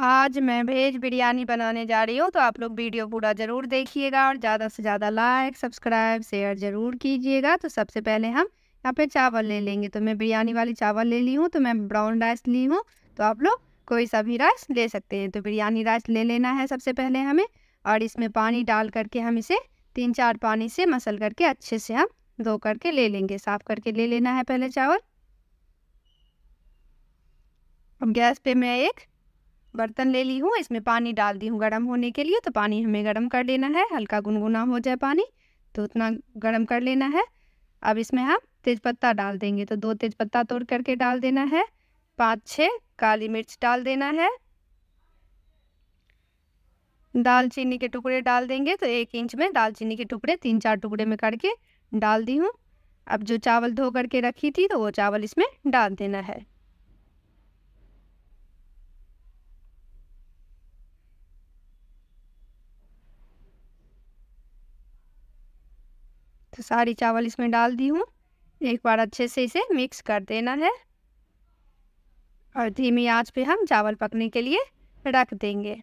आज मैं वेज बिरयानी बनाने जा रही हूँ तो आप लोग वीडियो पूरा ज़रूर देखिएगा और ज़्यादा से ज़्यादा लाइक सब्सक्राइब शेयर ज़रूर कीजिएगा तो सबसे पहले हम यहाँ पे चावल ले लेंगे तो मैं बिरयानी वाली चावल ले ली हूँ तो मैं ब्राउन राइस ली हूँ तो आप लोग कोई सा भी राइस ले सकते हैं तो बिरयानी राइस ले लेना है सबसे पहले हमें और इसमें पानी डाल करके हम इसे तीन चार पानी से मसल करके अच्छे से हम धो करके ले लेंगे साफ़ करके ले लेना है पहले चावल अब गैस पे मैं एक बर्तन ले ली हूँ इसमें पानी डाल दी हूँ गर्म होने के लिए तो पानी हमें गर्म कर लेना है हल्का गुनगुना हो जाए पानी तो उतना गर्म कर लेना है अब इसमें हम तेज़पत्ता डाल देंगे तो दो तेज़पत्ता तोड़ करके डाल देना है पाँच छः काली मिर्च डाल देना है दालचीनी के टुकड़े डाल देंगे तो एक इंच में दालचीनी के टुकड़े तीन चार टुकड़े में करके डाल दी हूँ अब जो चावल धो करके रखी थी तो वो चावल इसमें डाल देना है तो सारी चावल इसमें डाल दी हूँ एक बार अच्छे से इसे मिक्स कर देना है और धीमी आंच पे हम चावल पकने के लिए रख देंगे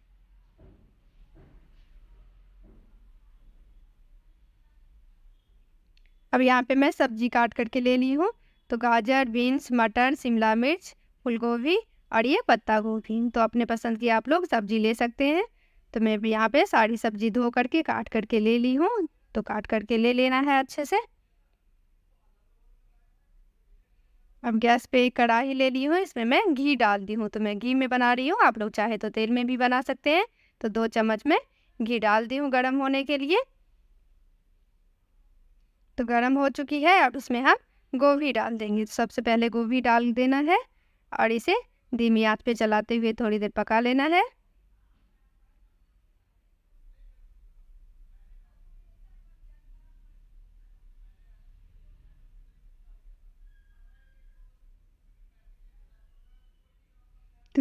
अब यहाँ पे मैं सब्जी काट करके ले ली हूँ तो गाजर बीन्स मटर शिमला मिर्च फूलगोभी और ये पत्ता गोभी तो अपने पसंद की आप लोग सब्जी ले सकते हैं तो मैं भी यहाँ पे सारी सब्जी धो करके काट करके ले ली हूँ तो काट करके ले लेना है अच्छे से अब गैस पे एक कढ़ाई ले ली हूँ इसमें मैं घी डाल दी हूँ तो मैं घी में बना रही हूँ आप लोग चाहे तो तेल में भी बना सकते हैं तो दो चम्मच में घी डाल दी हूँ गर्म होने के लिए तो गर्म हो चुकी है अब उसमें हम गोभी डाल देंगे तो सबसे पहले गोभी डाल देना है और इसे धीमी आँच पे चलाते हुए थोड़ी देर पका लेना है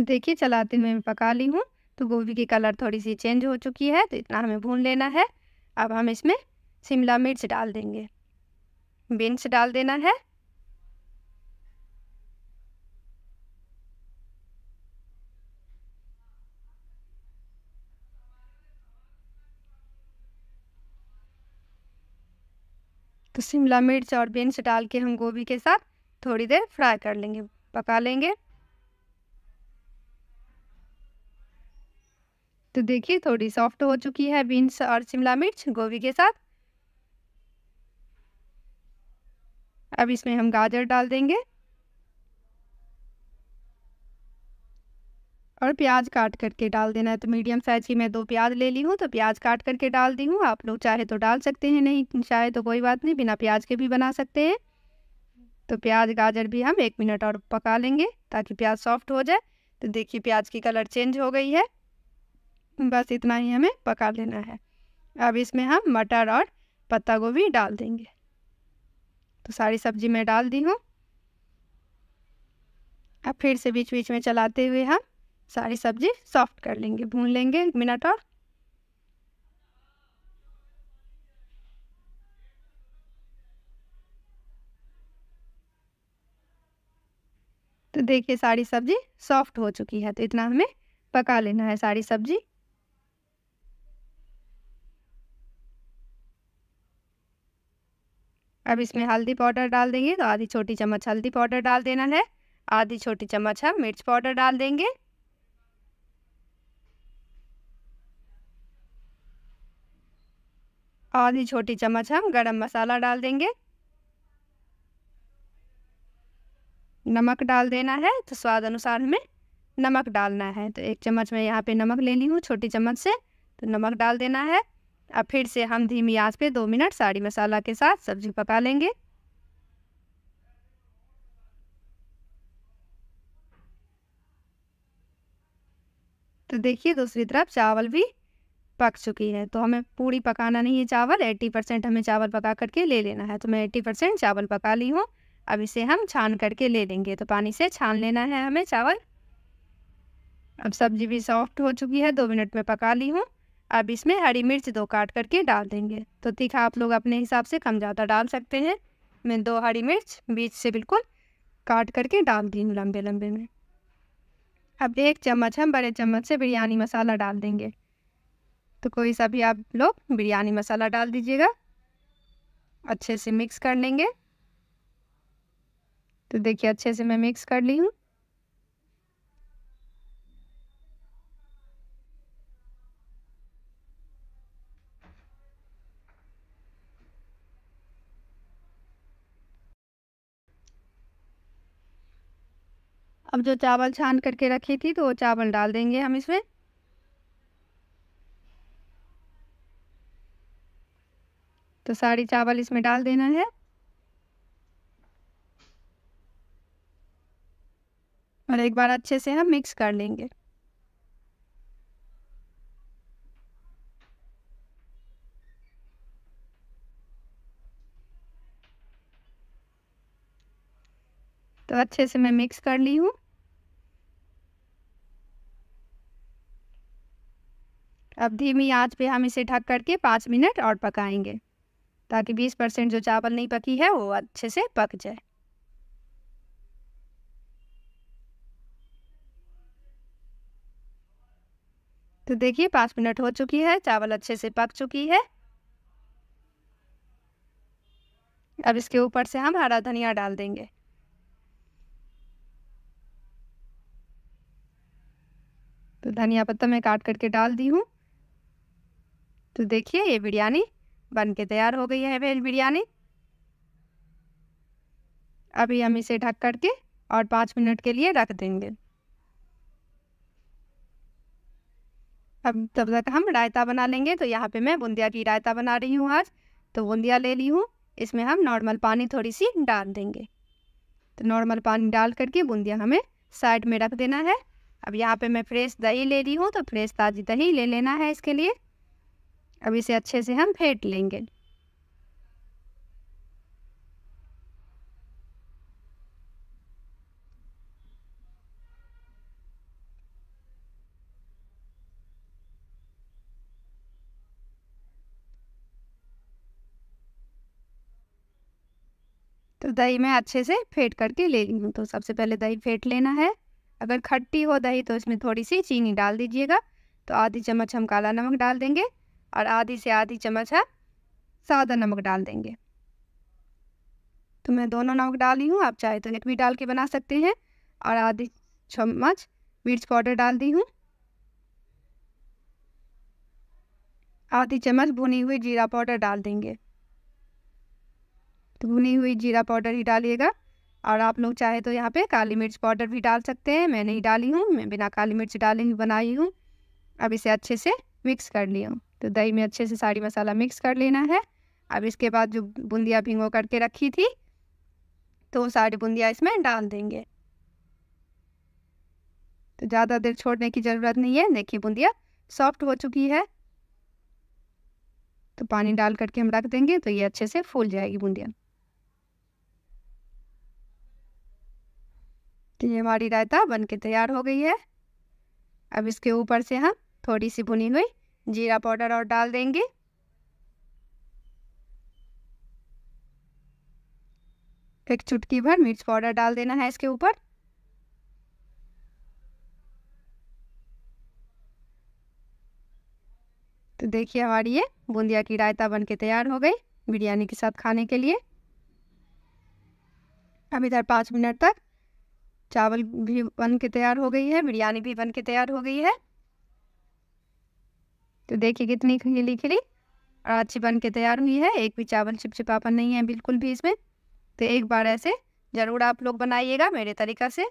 देखिए चलाते हुए मैं पका ली हूँ तो गोभी की कलर थोड़ी सी चेंज हो चुकी है तो इतना हमें भून लेना है अब हम इसमें शिमला मिर्च डाल देंगे बीन्स डाल देना है तो शिमला मिर्च और बीन्स डाल के हम गोभी के साथ थोड़ी देर फ्राई कर लेंगे पका लेंगे तो देखिए थोड़ी सॉफ्ट हो चुकी है बीन्स और शिमला मिर्च गोभी के साथ अब इसमें हम गाजर डाल देंगे और प्याज काट करके डाल देना है तो मीडियम साइज की मैं दो प्याज ले ली हूँ तो प्याज काट करके डाल दी हूँ आप लोग चाहे तो डाल सकते हैं नहीं चाहे तो कोई बात नहीं बिना प्याज के भी बना सकते हैं तो प्याज गाजर भी हम एक मिनट और पका लेंगे ताकि प्याज सॉफ्ट हो जाए तो देखिए प्याज की कलर चेंज हो गई है बस इतना ही हमें पका लेना है अब इसमें हम मटर और पत्ता गोभी डाल देंगे तो सारी सब्जी मैं डाल दी हूँ अब फिर से बीच बीच में चलाते हुए हम सारी सब्जी सॉफ्ट कर लेंगे भून लेंगे एक मिनट और तो देखिए सारी सब्जी सॉफ्ट हो चुकी है तो इतना हमें पका लेना है सारी सब्जी अब इसमें हल्दी पाउडर डाल देंगे तो आधी छोटी चम्मच हल्दी पाउडर डाल देना है आधी छोटी चम्मच हम मिर्च पाउडर डाल देंगे आधी छोटी चम्मच हम गरम मसाला डाल देंगे नमक डाल देना है तो स्वाद अनुसार हमें नमक डालना है तो एक चम्मच मैं यहाँ पे नमक ले ली हूँ छोटी चम्मच से तो नमक डाल देना है अब फिर से हम धीमी आंच पे दो मिनट साड़ी मसाला के साथ सब्जी पका लेंगे तो देखिए दूसरी तरफ चावल भी पक चुकी है तो हमें पूरी पकाना नहीं है चावल 80 परसेंट हमें चावल पका करके ले लेना है तो मैं 80 परसेंट चावल पका ली हूँ अब इसे हम छान करके ले लेंगे तो पानी से छान लेना है हमें चावल अब सब्जी भी सॉफ्ट हो चुकी है दो मिनट में पका ली हूँ अब इसमें हरी मिर्च दो काट करके डाल देंगे तो तीखा आप लोग अपने हिसाब से कम ज़्यादा डाल सकते हैं मैं दो हरी मिर्च बीच से बिल्कुल काट करके डाल दी हूँ लंबे लंबे में अब एक चम्मच हम बड़े चम्मच से बिरयानी मसाला डाल देंगे तो कोई सा भी आप लोग बिरयानी मसाला डाल दीजिएगा अच्छे से मिक्स कर लेंगे तो देखिए अच्छे से मैं मिक्स कर ली हूँ अब जो चावल छान करके रखी थी तो वो चावल डाल देंगे हम इसमें तो सारी चावल इसमें डाल देना है और एक बार अच्छे से हम मिक्स कर लेंगे तो अच्छे से मैं मिक्स कर ली हूँ अब धीमी आंच पे हम इसे ढक करके पाँच मिनट और पकाएंगे ताकि बीस परसेंट जो चावल नहीं पकी है वो अच्छे से पक जाए तो देखिए पाँच मिनट हो चुकी है चावल अच्छे से पक चुकी है अब इसके ऊपर से हम हरा धनिया डाल देंगे तो धनिया पत्ता मैं काट करके डाल दी हूँ तो देखिए ये बिरयानी बन के तैयार हो गई है वेज बिरयानी अभी हम इसे ढक करके और पाँच मिनट के लिए रख देंगे अब तब तक हम रायता बना लेंगे तो यहाँ पे मैं बूंदिया की रायता बना रही हूँ आज तो बूंदिया ले ली हूँ इसमें हम नॉर्मल पानी थोड़ी सी डाल देंगे तो नॉर्मल पानी डाल करके बूंदिया हमें साइड में रख देना है अब यहाँ पे मैं फ्रेश दही ले रही हूँ तो फ्रेश ताज़ी दही ले लेना है इसके लिए अब इसे अच्छे से हम फेंट लेंगे तो दही मैं अच्छे से फेंट करके ले ली हूँ तो सबसे पहले दही फेंट लेना है अगर खट्टी हो दही तो इसमें थोड़ी सी चीनी डाल दीजिएगा तो आधी चम्मच हम काला नमक डाल देंगे और आधी से आधी चम्मच हम सादा नमक डाल देंगे तो मैं दोनों नमक डाली हूँ आप चाहे तो भी डाल के बना सकते हैं और आधी चम्मच मिर्च पाउडर डाल दी हूँ आधी चम्मच भुनी हुई जीरा पाउडर डाल देंगे तो भुनी हुई जीरा पाउडर ही डालिएगा और आप लोग चाहे तो यहाँ पे काली मिर्च पाउडर भी डाल सकते हैं मैं नहीं डाली हूँ मैं बिना काली मिर्च डाले ही बनाई हूँ अब इसे अच्छे से मिक्स कर लिया हूँ तो दही में अच्छे से सारी मसाला मिक्स कर लेना है अब इसके बाद जो बूंदिया भिंगो करके रखी थी तो सारी बूंदिया इसमें डाल देंगे तो ज़्यादा देर छोड़ने की ज़रूरत नहीं है देखिए बूंदिया सॉफ्ट हो चुकी है तो पानी डाल करके हम रख देंगे तो ये अच्छे से फूल जाएगी बूंदिया तो ये हमारी रायता बन के तैयार हो गई है अब इसके ऊपर से हम थोड़ी सी भुनी हुई जीरा पाउडर और डाल देंगे एक चुटकी भर मिर्च पाउडर डाल देना है इसके ऊपर तो देखिए हमारी ये बूंदिया की रायता बन के तैयार हो गई बिरयानी के साथ खाने के लिए अब इधर पाँच मिनट तक चावल भी बन के तैयार हो गई है बिरयानी भी बन के तैयार हो गई है तो देखिए कितनी खिली खिली और अच्छी बन के तैयार हुई है एक भी चावल चिपचिपापन नहीं है बिल्कुल भी इसमें तो एक बार ऐसे ज़रूर आप लोग बनाइएगा मेरे तरीका से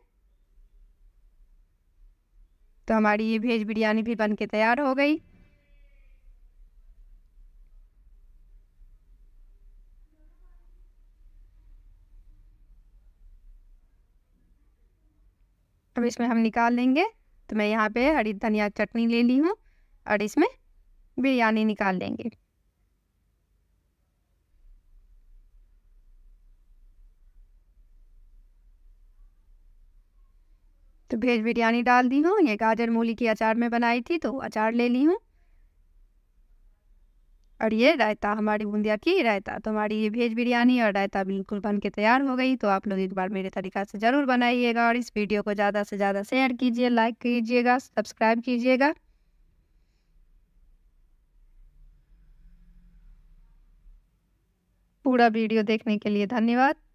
तो हमारी ये भेज बिरयानी भी बन के तैयार हो गई अब इसमें हम निकाल लेंगे तो मैं यहाँ पे हरी धनिया चटनी ले ली हूँ और इसमें बिरयानी निकाल लेंगे तो भेज बिरयानी डाल दी हूँ ये गाजर मूली की अचार में बनाई थी तो अचार ले ली हूँ और ये रायता हमारी बूंदिया की रायता तो हमारी ये भेज बिरयानी और रायता बिल्कुल बन के तैयार हो गई तो आप लोग एक बार मेरे तरीका से ज़रूर बनाइएगा और इस वीडियो को ज़्यादा से ज़्यादा शेयर कीजिए लाइक कीजिएगा सब्सक्राइब कीजिएगा पूरा वीडियो देखने के लिए धन्यवाद